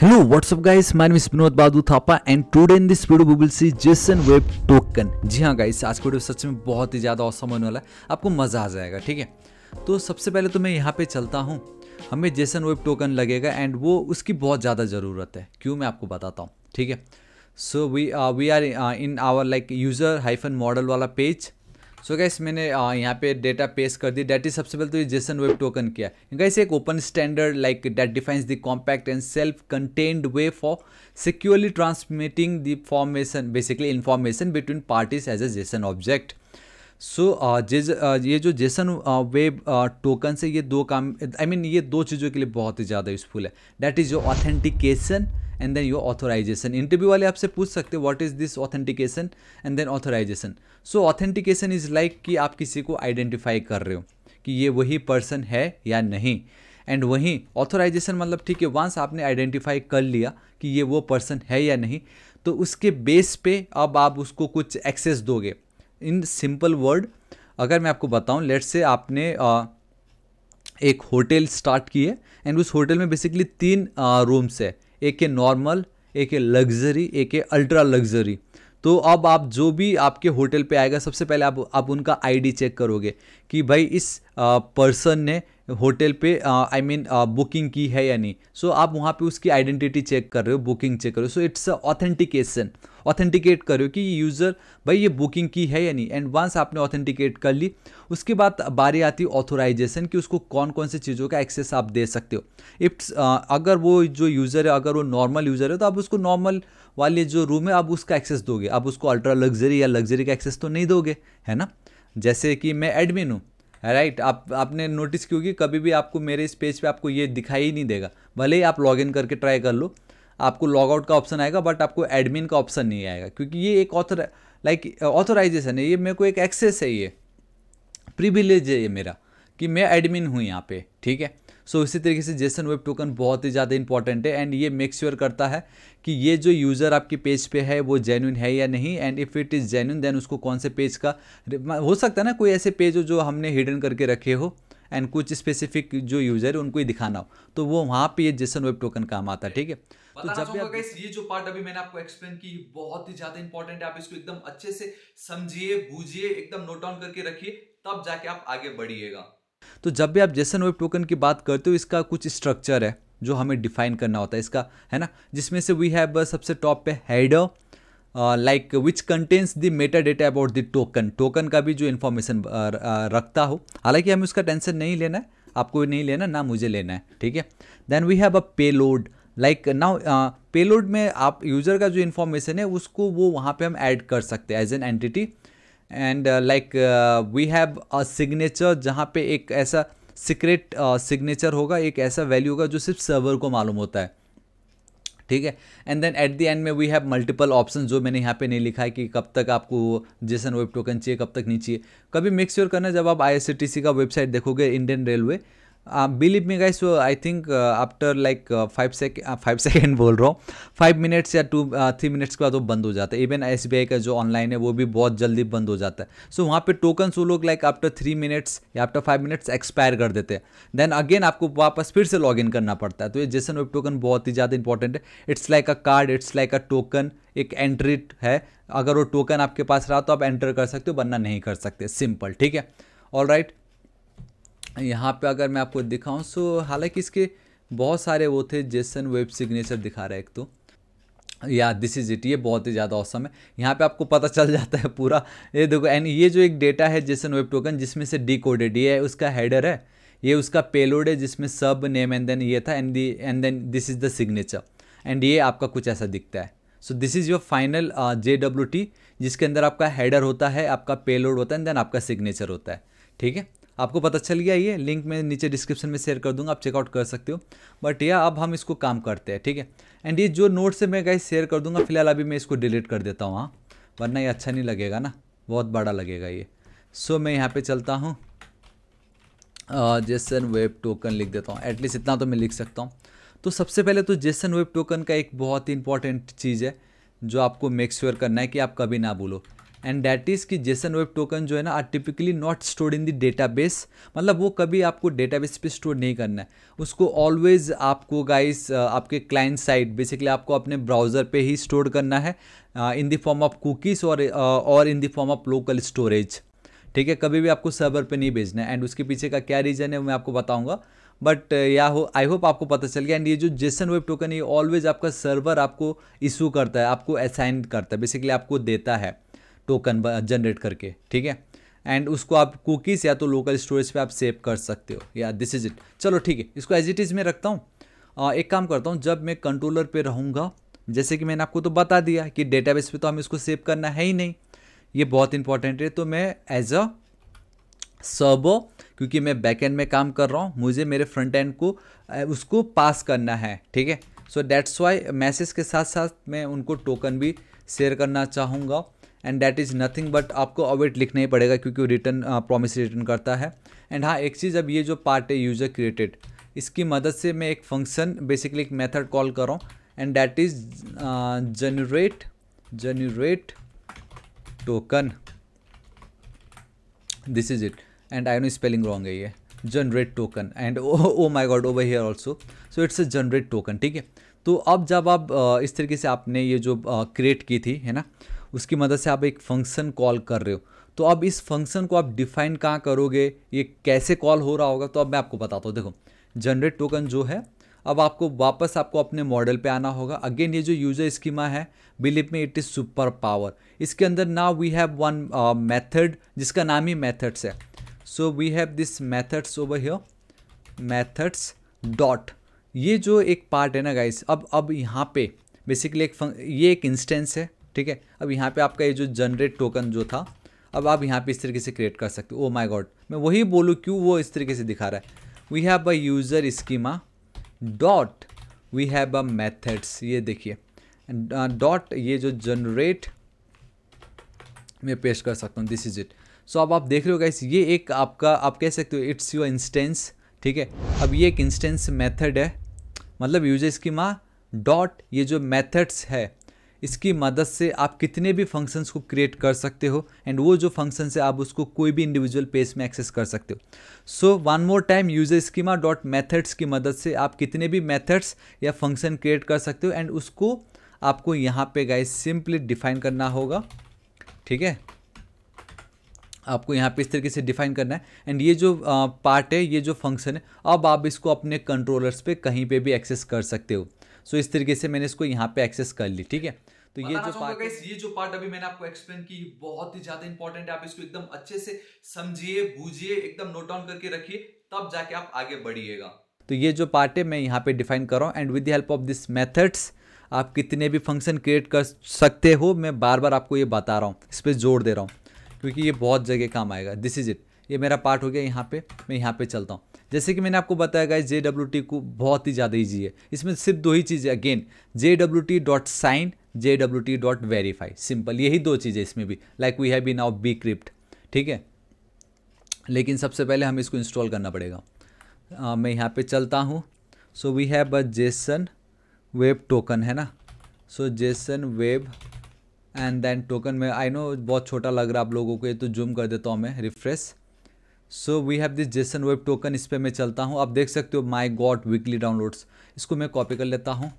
Hello WhatsApp guys my name is Vinod Badu Thapa and today in this video we will see JSON web token जी हाँ guys आज का video सच में बहुत ही ज़्यादा औसम होने वाला है आपको मज़ा आ जाएगा ठीक है तो सबसे पहले तो मैं यहाँ पे चलता हूँ हमें जेसन वेब टोकन लगेगा एंड वो उसकी बहुत ज़्यादा ज़रूरत है क्यों मैं आपको बताता हूँ ठीक है so we we are in our like user hyphen model वाला पेज सो so गैस मैंने यहाँ पे डेटा पेस्ट कर दी डेट इज सबसे पहले तो ये जेसन वेब टोकन किया गैस एक open standard like that defines the compact and self contained way for securely transmitting the formation basically information between parties as a JSON object so ये जो JSON web token से ये दो काम आई I mean mean, ये दो चीज़ों के लिए बहुत ही ज़्यादा यूजफुल है that is your authentication and then your authorization interview वाले आपसे पूछ सकते हैं what is this authentication and then authorization so authentication is like कि आप किसी को आइडेंटिफाई कर रहे हो कि ये वही पर्सन है या नहीं एंड वहीं ऑथोराइजेशन मतलब ठीक है वंस आपने आइडेंटिफाई कर लिया कि ये वो पर्सन है या नहीं तो उसके बेस पे अब आप उसको कुछ एक्सेस दोगे इन सिंपल वर्ड अगर मैं आपको बताऊं लेट से आपने आ, एक होटल स्टार्ट किए एंड उस होटल में बेसिकली तीन रूम्स है एक है नॉर्मल एक है लग्जरी एक है अल्ट्रा लग्जरी तो अब आप जो भी आपके होटल पे आएगा सबसे पहले आप आप उनका आईडी चेक करोगे कि भाई इस पर्सन ने होटल पे आई मीन बुकिंग की है या नहीं सो so, आप वहाँ पे उसकी आइडेंटिटी चेक कर रहे हो बुकिंग चेक कर रहे हो so it's a authentication authenticate करो कि ये यूज़र भाई ये बुकिंग की है या नहीं एंड वंस आपने ऑथेंटिकेट कर ली उसके बाद बारी आती ऑथोराइजेशन कि उसको कौन कौन से चीज़ों का एक्सेस आप दे सकते हो इफ्स अगर वो जो यूज़र है अगर वो नॉर्मल यूज़र है तो आप उसको नॉर्मल वाले जो रूम है आप उसका एक्सेस दोगे आप उसको अल्ट्रा लग्जरी या लग्जरी का एक्सेस तो नहीं दोगे है ना जैसे कि मैं एडमिन हूँ राइट right, आप आपने नोटिस क्योंकि कभी भी आपको मेरे इस पेज पे आपको ये दिखाई ही नहीं देगा भले ही आप लॉगिन करके ट्राई कर लो आपको लॉग आउट का ऑप्शन आएगा बट आपको एडमिन का ऑप्शन नहीं आएगा क्योंकि ये एक ऑथर लाइक ऑथोराइजेशन है ये मेरे को एक एक्सेस है ये प्रिविलेज है ये मेरा कि मैं एडमिन हूँ यहाँ पे ठीक है सो so, इसी तरीके से जेसन वेब टोकन बहुत ही ज़्यादा इंपॉर्टेंट है एंड ये मेक श्योर sure करता है कि ये जो यूज़र आपके पेज पे है वो जेन्यून है या नहीं and if it is genuine then उसको कौन से पेज का हो सकता है ना कोई ऐसे पेज हो जो हमने हिडन करके रखे हो एंड कुछ स्पेसिफिक जो यूज़र है उनको ही दिखाना हो तो वो वहाँ पे ये जेसन वेब टोकन काम आता है ठीक है तो जब भी आप... ये जो पार्ट अभी मैंने आपको एक्सप्लेन की बहुत ही ज़्यादा इंपॉर्टेंट है आप इसको एकदम अच्छे से समझिए बूझिए एकदम नोट डाउन करके रखिए तब जाके आप आगे बढ़िएगा तो जब भी आप जेसन वेब टोकन की बात करते हो इसका कुछ स्ट्रक्चर है जो हमें डिफाइन करना होता है इसका है ना जिसमें से वी हैव सबसे टॉप पे header like which contains the meta data about the token token का भी जो इन्फॉर्मेशन रखता हो हालांकि हमें उसका टेंशन नहीं लेना है आपको नहीं लेना ना मुझे लेना है ठीक है then we have a payload like now payload में आप यूज़र का जो इन्फॉर्मेशन है उसको वो वहाँ पे हम ऐड कर सकते हैं as an entity and like we have a signature जहाँ पे एक ऐसा सीक्रेट सिग्नेचर uh, होगा एक ऐसा वैल्यू होगा जो सिर्फ सर्वर को मालूम होता है ठीक है and then at the end में वी हैव मल्टीपल ऑप्शन जो मैंने यहाँ पे नहीं लिखा है कि कब तक आपको जेसन वेब टोकन चाहिए कब तक नहीं चाहिए कभी मेक श्योर करना जब आप आई का वेबसाइट देखोगे Indian railway believe me guys I think after like five second five second बोल रहा हूँ फाइव मिनट्स या टू थ्री मिनट्स के बाद वो बंद हो जाता है इवन एस का जो ऑनलाइन है वो भी बहुत जल्दी बंद हो जाता है सो so, वहाँ पे टोकन्स वो लोग लाइक आफ्टर थ्री मिनट्स या आफ्टर फाइव मिनट्स एक्सपायर कर देते हैं देन अगेन आपको वापस फिर से लॉग इन करना पड़ता है तो ये जेसन वेब टोकन बहुत ही ज़्यादा इंपॉर्टेंट है it's like a card it's like a token एक एंट्री है अगर वो टोकन आपके पास रहा तो आप एंटर कर सकते हो वरना नहीं कर सकते सिंपल ठीक है ऑल राइट right. यहाँ पे अगर मैं आपको दिखाऊँ सो हालांकि इसके बहुत सारे वो थे जेसन वेब सिग्नेचर दिखा रहा है एक तो या दिस इज इट ये बहुत ही ज़्यादा औसम है यहाँ पे आपको पता चल जाता है पूरा ये देखो एंड ये जो एक डेटा है जेसन वेब टोकन जिसमें से डी कोडेड ये है उसका हेडर है ये उसका पेलोड है जिसमें सब नेम एंड देन ये था and the and then this is the signature एंड ये आपका कुछ ऐसा दिखता है so this is your final J W T जिसके अंदर आपका हेडर होता है आपका पेलोड होता है एंड देन आपका सिग्नेचर होता है ठीक है आपको पता चल गया ये लिंक मैं नीचे डिस्क्रिप्शन में शेयर कर दूंगा आप चेकआउट कर सकते हो बट या अब हम इसको काम करते हैं ठीक है एंड ये जो नोट से मैं गाइस शेयर कर दूंगा फिलहाल अभी मैं इसको डिलीट कर देता हूँ हाँ वरना ये अच्छा नहीं लगेगा ना बहुत बड़ा लगेगा ये सो so, मैं यहाँ पर चलता हूँ जेसन वेब टोकन लिख देता हूँ एटलीस्ट इतना तो मैं लिख सकता हूँ तो सबसे पहले तो जेसन वेब टोकन का एक बहुत ही इंपॉर्टेंट चीज़ है जो आपको मेक श्योर sure करना है कि आप कभी ना भूलो एंड दैट इज़ कि जेसन वेब टोकन जो है ना are typically not stored in the database मतलब वो कभी आपको डेटाबेस पे स्टोर नहीं करना है उसको ऑलवेज आपको गाइस uh, आपके क्लाइंट साइड बेसिकली आपको अपने ब्राउज़र पे ही स्टोर करना है in the form of cookies और और in the form of local storage ठीक है कभी भी आपको सर्वर पे नहीं भेजना है एंड उसके पीछे का क्या रीज़न है मैं आपको बताऊंगा बट uh, या हो आई होप आपको पता चल गया एंड ये जो जेसन वेब टोकन ये ऑलवेज आपका सर्वर आपको इशू करता है आपको असाइन करता है बेसिकली आपको देता है टोकन जनरेट करके ठीक है एंड उसको आप कुकीज़ या तो लोकल स्टोरेज पे आप सेव कर सकते हो या दिस इज इट चलो ठीक है इसको एज इट इज़ में रखता हूँ एक काम करता हूँ जब मैं कंट्रोलर पे रहूँगा जैसे कि मैंने आपको तो बता दिया कि डेटाबेस पे तो हम इसको सेव करना है ही नहीं ये बहुत इंपॉर्टेंट है तो मैं एज अ सर्वो क्योंकि मैं बैक एंड में काम कर रहा हूँ मुझे मेरे फ्रंट एंड को उसको पास करना है ठीक है सो डैट्स वाई मैसेज के साथ साथ मैं उनको टोकन भी शेयर करना चाहूँगा and that is nothing but आपको अवेट लिखना ही पड़ेगा क्योंकि रिटर्न प्रॉमिस रिटर्न करता है एंड हाँ एक चीज़ अब ये जो पार्ट है यूज़र क्रिएटेड इसकी मदद से मैं एक फंक्शन बेसिकली एक मेथड कॉल कर रहा हूँ and that is generate generate token this is it and I know spelling wrong है ये generate token and oh my god over here also so it's a generate token ठीक है तो अब जब आप इस तरीके से आपने ये जो क्रिएट की थी है ना उसकी मदद से आप एक फंक्शन कॉल कर रहे हो तो अब इस फंक्शन को आप डिफाइन कहाँ करोगे ये कैसे कॉल हो रहा होगा तो अब मैं आपको बताता हूँ देखो जनरेट टोकन जो है अब आपको वापस आपको अपने मॉडल पे आना होगा अगेन ये जो यूजर स्कीमा है बिलीव में इट इज़ सुपर पावर इसके अंदर ना वी हैव वन मेथड जिसका नाम ही मेथड्स है so we have this methods over here methods dot ये जो एक पार्ट है ना गाइस अब अब यहाँ पे बेसिकली एक ये एक इंस्टेंस है ठीक है अब यहाँ पे आपका ये जो जनरेट टोकन जो था अब आप यहाँ पे इस तरीके से क्रिएट कर सकते हो ओ माई गॉड मैं वही बोलूँ क्यों वो इस तरीके से दिखा रहा है we have a user schema dot we have a methods ये देखिए डॉट uh, ये जो जनरेट मैं पेश कर सकता हूँ दिस इज इट सो अब आप देख रहे हो गाइस ये एक आपका आप कह सकते हो इट्स योर इंस्टेंस ठीक है अब ये एक इंस्टेंस मेथड है मतलब यूजर स्कीमा डॉट ये जो मेथड्स है इसकी मदद से आप कितने भी फंक्शंस को क्रिएट कर सकते हो एंड वो जो फंक्शन है आप उसको कोई भी इंडिविजुअल पेज में एक्सेस कर सकते हो so one more time user schema dot methods की मदद से आप कितने भी मैथड्स या फंक्शन क्रिएट कर सकते हो एंड उसको आपको यहाँ पे गाइस सिंपली डिफाइन करना होगा ठीक है आपको यहाँ पे इस तरीके से डिफाइन करना है एंड ये जो पार्ट है ये जो फंक्शन है अब आप इसको अपने कंट्रोलर्स पे कहीं पे भी एक्सेस कर सकते हो सो so, इस तरीके से मैंने इसको यहाँ पे एक्सेस कर ली ठीक है तो ये जो पार्ट ये जो पार्ट अभी मैंने आपको एक्सप्लेन की बहुत ही ज्यादा इंपॉर्टेंट है आप इसको एकदम अच्छे से समझिए बूझिए एकदम नोट डाउन करके रखिए तब जाके आप आगे बढ़िएगा तो ये जो पार्ट है मैं यहाँ पे डिफाइन कर रहा हूँ and with the help of this methods आप कितने भी फंक्शन क्रिएट कर सकते हो मैं बार बार आपको ये बता रहा हूँ इस पर जोर दे रहा हूँ क्योंकि ये बहुत जगह काम आएगा दिस इज़ इट ये मेरा पार्ट हो गया यहाँ पे मैं यहाँ पे चलता हूँ जैसे कि मैंने आपको बताया गया जे डब्ल्यू टी को बहुत ही ज़्यादा ईजी है इसमें सिर्फ दो ही चीज़ें again J W T dot sign J W T dot verify simple यही दो चीज़ें इसमें भी like we have B now bcrypt ठीक है लेकिन सबसे पहले हमें इसको इंस्टॉल करना पड़ेगा आ, मैं यहाँ पे चलता हूँ so we have a JSON web token है ना so JSON web and then token में आई नो बहुत छोटा लग रहा है आप लोगों को ये तो जूम कर देता हूँ मैं refresh so we have this JSON web token इस पर मैं चलता हूँ आप देख सकते हो माई गॉड वीकली डाउनलोड्स इसको मैं कॉपी कर लेता हूँ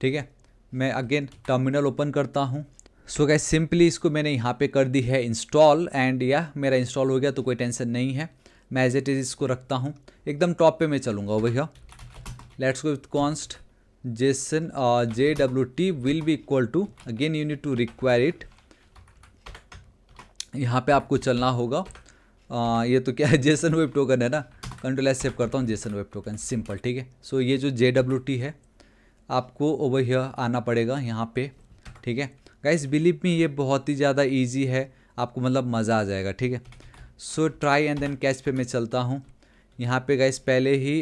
ठीक है मैं अगेन टर्मिनल ओपन करता हूँ सो गैस सिंपली इसको मैंने यहाँ पे कर दी है इंस्टॉल एंड या मेरा इंस्टॉल हो गया तो कोई टेंशन नहीं है मैं एज इट इज़ इसको रखता हूँ एकदम टॉप पे मैं चलूँगा भैया let's go with const JSON J W T will be equal to again you need to require it यहाँ पे आपको चलना होगा uh, ये तो क्या है जेसन वेब टोकन है ना कंट्रोल एस सेव करता हूँ जेसन वेब टोकन सिंपल ठीक है सो ये जो जे डब्ल्यू टी है आपको ओवर हियर आना पड़ेगा यहाँ पे ठीक है गाइस बिलीव में ये बहुत ही ज़्यादा ईजी है आपको मतलब मज़ा आ जाएगा ठीक है so try and then catch पे मैं चलता हूँ यहाँ पे गाइस पहले ही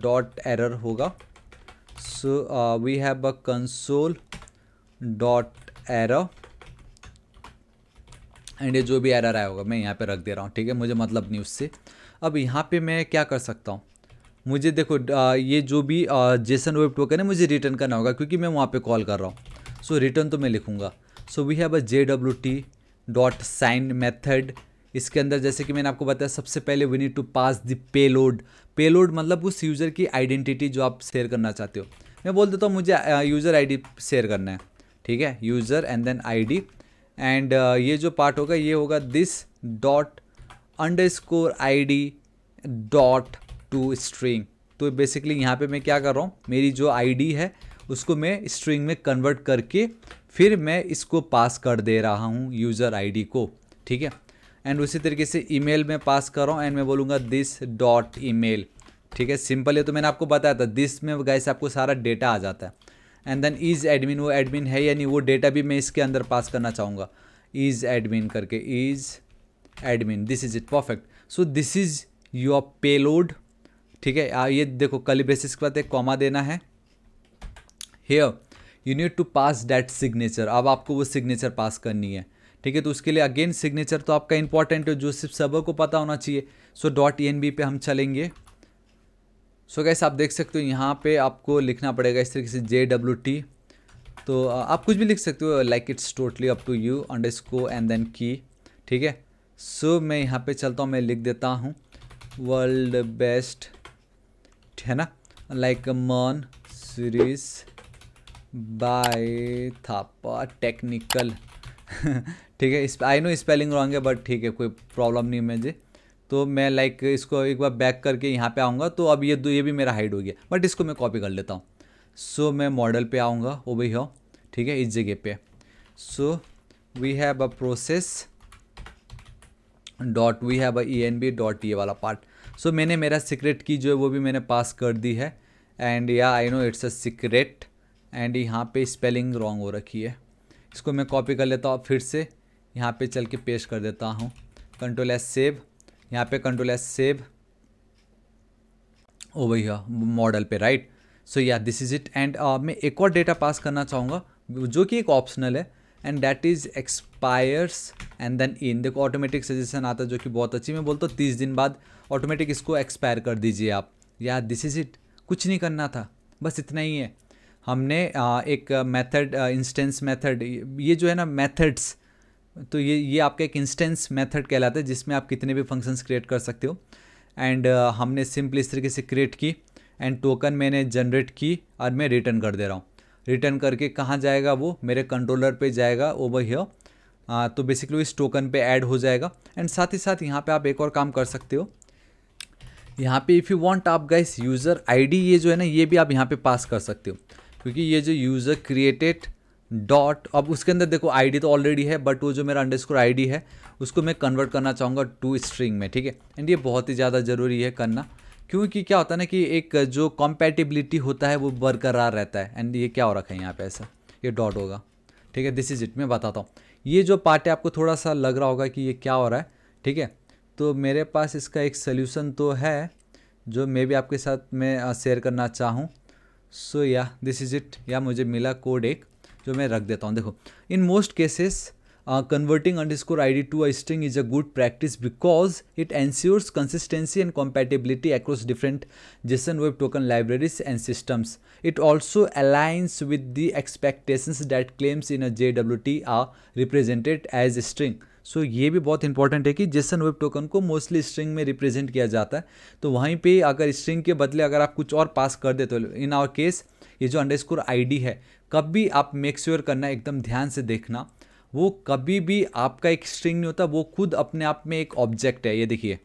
डॉट uh, एरर होगा so we have a console dot error and ये जो भी एरर आया होगा मैं यहाँ पे रख दे रहा हूँ ठीक है मुझे मतलब नहीं उससे अब यहाँ पे मैं क्या कर सकता हूँ मुझे देखो आ, ये जो भी जेसन वेब टोकन है मुझे रिटर्न करना होगा क्योंकि मैं वहाँ पे कॉल कर रहा हूँ सो रिटर्न तो मैं लिखूँगा so we have a J W T dot sign method इसके अंदर जैसे कि मैंने आपको बताया सबसे पहले we need to pass the payload payload मतलब उस यूज़र की आइडेंटिटी जो आप शेयर करना चाहते हो मैं बोल देता हूँ मुझे यूज़र आई शेयर करना है ठीक है user and then I and ये जो पार्ट होगा ये होगा this dot underscore I dot to string तो बेसिकली यहाँ पे मैं क्या कर रहा हूँ मेरी जो आईडी है उसको मैं स्ट्रिंग में कन्वर्ट करके फिर मैं इसको पास कर दे रहा हूँ यूज़र आईडी को ठीक है एंड उसी तरीके से ईमेल में पास कर रहा हूँ एंड मैं बोलूँगा दिस डॉट मेल ठीक है सिंपल है तो मैंने आपको बताया था दिस में गैसे आपको सारा डेटा आ जाता है एंड देन इज़ एडमिन वो एडमिन है यानी वो डेटा भी मैं इसके अंदर पास करना चाहूँगा इज़ एडमिन करके is admin this is it perfect so this is your payload ठीक है ये देखो कली बेसिस के बाद एक कॉमा देना है here you need to pass that signature अब आपको वो सिग्नेचर पास करनी है ठीक है तो उसके लिए अगेन सिग्नेचर तो आपका इंपॉर्टेंट है जो सिर्फ सबर को पता होना चाहिए so dot E N V पे हम चलेंगे सो so गैस आप देख सकते हो यहाँ पे आपको लिखना पड़ेगा इस तरीके से जे डब्ल्यू टी तो आप कुछ भी लिख सकते हो like it's totally up to you underscore and then key ठीक है सो मैं यहाँ पे चलता हूँ मैं लिख देता हूँ वर्ल्ड बेस्ट है ना लाइक मॉन सीरीज बाय थापा टेक्निकल ठीक है आई नो स्पेलिंग रॉन्ग है बट ठीक है कोई प्रॉब्लम नहीं मुझे तो मैं लाइक like इसको एक बार बैक करके यहाँ पे आऊँगा तो अब ये दो ये भी मेरा हाइड हो गया बट इसको मैं कॉपी कर लेता हूँ सो so, मैं मॉडल पे आऊँगा वो भी हो ठीक है इस जगह पे so we have a process dot we have a E N V dot ये वाला पार्ट सो so, मैंने मेरा सीक्रेट की जो है वो भी मैंने पास कर दी है एंड या I know it's a secret and यहाँ पे स्पेलिंग रॉन्ग हो रखी है इसको मैं कॉपी कर लेता हूँ फिर से यहाँ पे चल के पेश कर देता हूँ कंट्रोल एस सेव यहाँ पे कंट्रोल एस सेव ओ भैया मॉडल पे राइट सो या दिस इज़ इट एंड मैं एक और डेटा पास करना चाहूँगा जो कि एक ऑप्शनल है and that is expires and then इन देखो ऑटोमेटिक सजेशन आता है जो कि बहुत अच्छी मैं बोलता हूँ तीस दिन बाद ऑटोमेटिक इसको एक्सपायर कर दीजिए आप या दिस इज़ इट कुछ नहीं करना था बस इतना ही है हमने एक मेथड इंस्टेंस मेथड ये जो है ना मेथड्स तो ये ये आपका एक इंस्टेंस मेथड कहलाता है जिसमें आप कितने भी फंक्शंस क्रिएट कर सकते हो एंड हमने सिंपल इस तरीके से क्रिएट की एंड टोकन मैंने जनरेट की और मैं रिटर्न कर दे रहा हूँ रिटर्न करके कहाँ जाएगा वो मेरे कंट्रोलर पे जाएगा ओवर हियर तो बेसिकली इस टोकन पे ऐड हो जाएगा एंड साथ ही साथ यहाँ पे आप एक और काम कर सकते हो यहाँ पे इफ़ यू वांट आप गाइस यूज़र आईडी ये जो है ना ये भी आप यहाँ पे पास कर सकते हो क्योंकि ये जो यूज़र क्रिएटेड डॉट अब उसके अंदर देखो आईडी तो ऑलरेडी है बट वो जो मेरा अंडरस्कोर आईडी है उसको मैं कन्वर्ट करना चाहूँगा टू स्ट्रिंग में ठीक है एंड ये बहुत ही ज़्यादा ज़रूरी है करना क्योंकि क्या होता है ना कि एक जो कॉम्पैटिबिलिटी होता है वो बरकरार रहता है एंड ये क्या हो रखा है यहाँ पर ऐसा ये डॉट होगा ठीक है दिस इज़ इट मैं बताता हूँ ये जो पार्ट है आपको थोड़ा सा लग रहा होगा कि ये क्या हो रहा है ठीक है तो मेरे पास इसका एक सोल्यूशन तो है जो मे भी आपके साथ मैं शेयर करना चाहूँ सो या दिस इज़ इट या मुझे मिला कोड एक जो मैं रख देता हूँ देखो in most cases converting underscore I D to a string is a good practice because it ensures consistency and compatibility across different JSON web token libraries and systems it also aligns with the expectations that claims in a J W T are represented as string so so, ये भी बहुत important है कि JSON web token को mostly string में represent किया जाता है तो वहीं पे अगर स्ट्रिंग के बदले अगर आप कुछ और पास कर देते हो इन आवर केस ये जो अंडर स्कोर आई है कब भी आप मेक श्योर sure करना एकदम ध्यान से देखना वो कभी भी आपका एक स्ट्रिंग नहीं होता वो खुद अपने आप में एक ऑब्जेक्ट है ये देखिए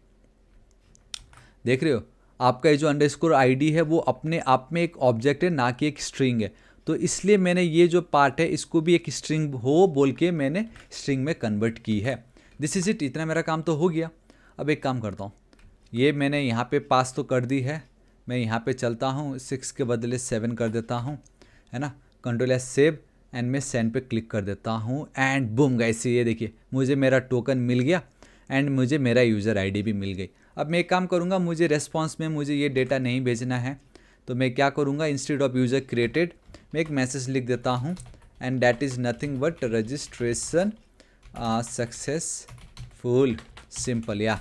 देख रहे हो आपका ये जो अंडर स्कोर है वो अपने आप में एक ऑब्जेक्ट है ना कि एक स्ट्रिंग है तो इसलिए मैंने ये जो पार्ट है इसको भी एक स्ट्रिंग हो बोल के मैंने स्ट्रिंग में कन्वर्ट की है दिस इज़ इट इतना मेरा काम तो हो गया अब एक काम करता हूँ ये मैंने यहाँ पे पास तो कर दी है मैं यहाँ पे चलता हूँ सिक्स के बदले सेवन कर देता हूँ है ना कंट्रोल एस सेव एंड मैं सेंड पे क्लिक कर देता हूँ एंड बुम गए ये देखिए मुझे मेरा टोकन मिल गया एंड मुझे मेरा यूज़र आईडी भी मिल गई अब मैं एक काम करूँगा मुझे रेस्पॉन्स में मुझे ये डेटा नहीं भेजना है तो मैं क्या करूँगा इंस्टीट्यूट ऑफ यूज़र क्रिएटेड मैं एक मैसेज लिख देता हूँ and that is nothing but registration successful simple या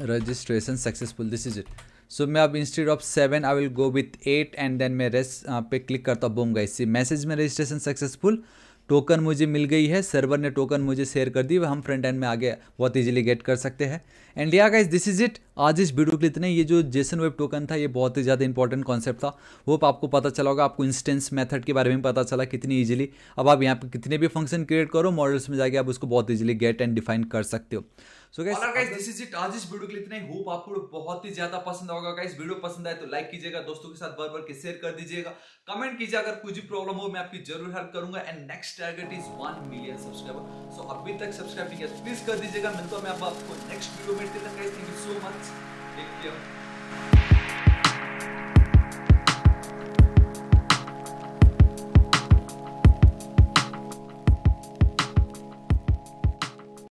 registration successful this is it so मैं अब instead of seven I will go with eight and then मैं रेस uh, पे क्लिक करता हूँ बोम इसी मैसेज में रजिस्ट्रेशन सक्सेसफुल टोकन मुझे मिल गई है सर्वर ने टोकन मुझे शेयर कर दी वह हम फ्रंट एंड में आगे बहुत इजीली गेट कर सकते हैं and yeah guys this is it आज इस वीडियो के लिए इतने ये जो जेसन वेब टोकन था ये बहुत ही ज़्यादा इंपॉर्टेंट कॉन्सेप्ट था वो आपको पता चला होगा आपको इंस्टेंस मेथड के बारे में पता चला कितनी इजीली अब आप यहाँ पे कितने भी फंक्शन क्रिएट करो मॉडल्स में जाके आप उसको बहुत इजीली गेट एंड डिफाइन कर सकते हो so guys this is it आज इस वीडियो के लिए इतना ही होप आपको बहुत ही ज्यादा पसंद होगा गाइस वीडियो पसंद आए तो लाइक कीजिएगा दोस्तों के साथ बार बार के शेयर कर दीजिएगा कमेंट कीजिए अगर कुछ भी प्रॉब्लम हो मैं आपकी जरूर हेल्प करूंगा and next target is one million subscriber so अभी तक सब्सक्राइब नहीं किया प्लीज कर दीजिएगा मिलता हूं मैं आपको नेक्स्ट वीडियो में thank you so much Obrigado.